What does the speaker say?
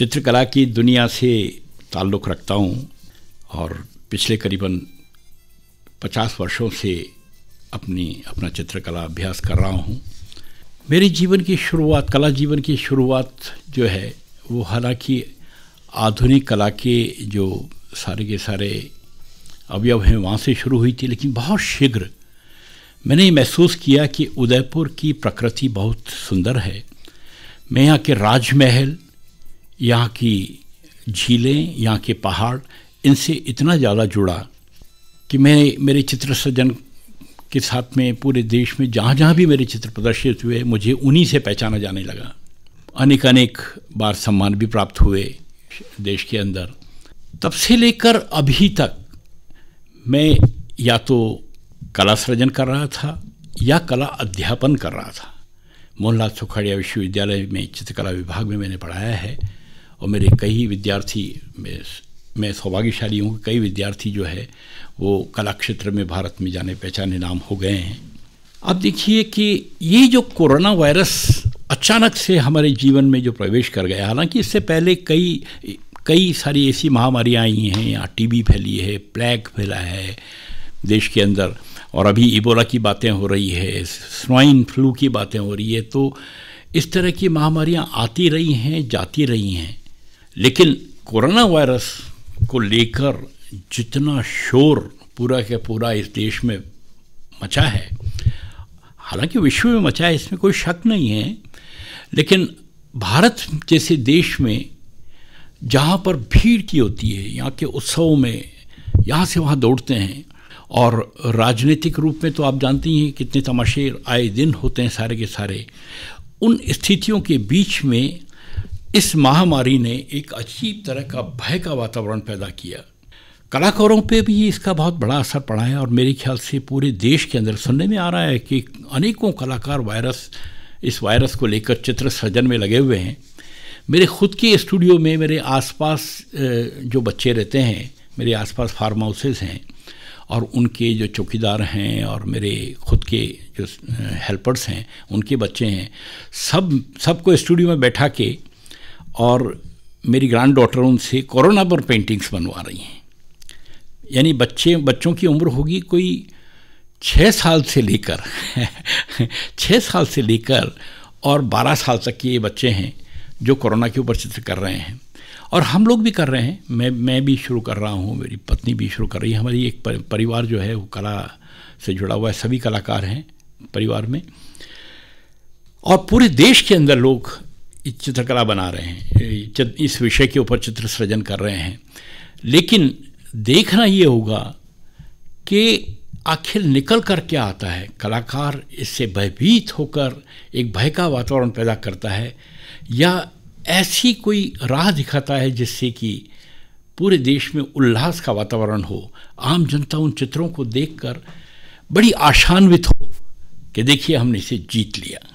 चित्रकला की दुनिया से ताल्लुक़ रखता हूँ और पिछले करीबन पचास वर्षों से अपनी अपना चित्रकला अभ्यास कर रहा हूँ मेरे जीवन की शुरुआत कला जीवन की शुरुआत जो है वो हालांकि आधुनिक कला के जो सारे के सारे अवयव हैं वहाँ से शुरू हुई थी लेकिन बहुत शीघ्र मैंने ये महसूस किया कि उदयपुर की प्रकृति बहुत सुंदर है मैं यहाँ के राजमहल यहाँ की झीलें यहाँ के पहाड़ इनसे इतना ज़्यादा जुड़ा कि मैं मेरे चित्र सज्जन के साथ में पूरे देश में जहाँ जहाँ भी मेरे चित्र प्रदर्शित हुए मुझे उन्हीं से पहचाना जाने लगा अनेक अनेक बार सम्मान भी प्राप्त हुए देश के अंदर तब से लेकर अभी तक मैं या तो कला सृजन कर रहा था या कला अध्यापन कर रहा था मोहनलाल सुखाड़िया विश्वविद्यालय में चित्रकला विभाग में मैंने पढ़ाया है और मेरे कई विद्यार्थी मैं मैं सौभाग्यशाली हूँ कि कई विद्यार्थी जो है वो कला क्षेत्र में भारत में जाने पहचाने नाम हो गए हैं अब देखिए कि ये जो कोरोना वायरस अचानक से हमारे जीवन में जो प्रवेश कर गया हालांकि इससे पहले कई कई सारी ऐसी महामारियाँ आई हैं यहाँ टीबी फैली है प्लैग फैला है देश के अंदर और अभी इबोला की बातें हो रही है स्वाइन फ्लू की बातें हो रही है तो इस तरह की महामारियाँ आती रही हैं जाती रही हैं लेकिन कोरोना वायरस को लेकर जितना शोर पूरा के पूरा इस देश में मचा है हालांकि विश्व में मचा है इसमें कोई शक नहीं है लेकिन भारत जैसे देश में जहाँ पर भीड़ की होती है यहाँ के उत्सवों में यहाँ से वहाँ दौड़ते हैं और राजनीतिक रूप में तो आप जानती हैं कितने तमाशे आए दिन होते हैं सारे के सारे उन स्थितियों के बीच में इस महामारी ने एक अजीब तरह का भय का वातावरण पैदा किया कलाकारों पे भी इसका बहुत बड़ा असर पड़ा है और मेरे ख्याल से पूरे देश के अंदर सुनने में आ रहा है कि अनेकों कलाकार वायरस इस वायरस को लेकर चित्र सृजन में लगे हुए हैं मेरे खुद के स्टूडियो में मेरे आसपास जो बच्चे रहते हैं मेरे आसपास फार्म हाउसेज हैं और उनके जो चौकीदार हैं और मेरे खुद के जो हेल्पर्स हैं उनके बच्चे हैं सब सबको स्टूडियो में बैठा के और मेरी ग्रांड डॉटर उनसे कोरोना पर पेंटिंग्स बनवा रही हैं यानी बच्चे बच्चों की उम्र होगी कोई छः साल से लेकर छः साल से लेकर और बारह साल तक के ये बच्चे हैं जो कोरोना के ऊपर चित्र कर रहे हैं और हम लोग भी कर रहे हैं मैं मैं भी शुरू कर रहा हूँ मेरी पत्नी भी शुरू कर रही है हमारी एक परिवार जो है वो कला से जुड़ा हुआ है सभी कलाकार हैं परिवार में और पूरे देश के अंदर लोग चित्रकला बना रहे हैं इस विषय के ऊपर चित्र सृजन कर रहे हैं लेकिन देखना ये होगा कि आखिर निकल कर क्या आता है कलाकार इससे भयभीत होकर एक भय का वातावरण पैदा करता है या ऐसी कोई राह दिखाता है जिससे कि पूरे देश में उल्लास का वातावरण हो आम जनता उन चित्रों को देखकर बड़ी आशान्वित हो कि देखिए हमने इसे जीत लिया